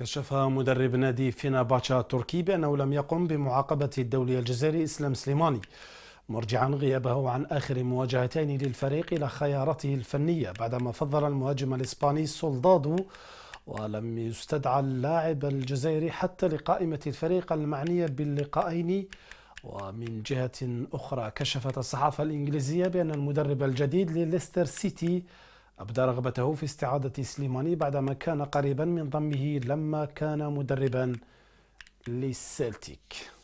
كشف مدرب نادي فيناباتشا التركي بأنه لم يقم بمعاقبة الدولي الجزائري إسلام سليماني مرجعا غيابه عن آخر مواجهتين للفريق إلى خيارته الفنية بعدما فضل المهاجم الإسباني سولدادو ولم يستدعى اللاعب الجزائري حتى لقائمة الفريق المعنية باللقائين ومن جهة أخرى كشفت الصحافة الإنجليزية بأن المدرب الجديد لليستر سيتي أبدى رغبته في استعادة سليماني بعدما كان قريبا من ضمه لما كان مدربا للسلتيك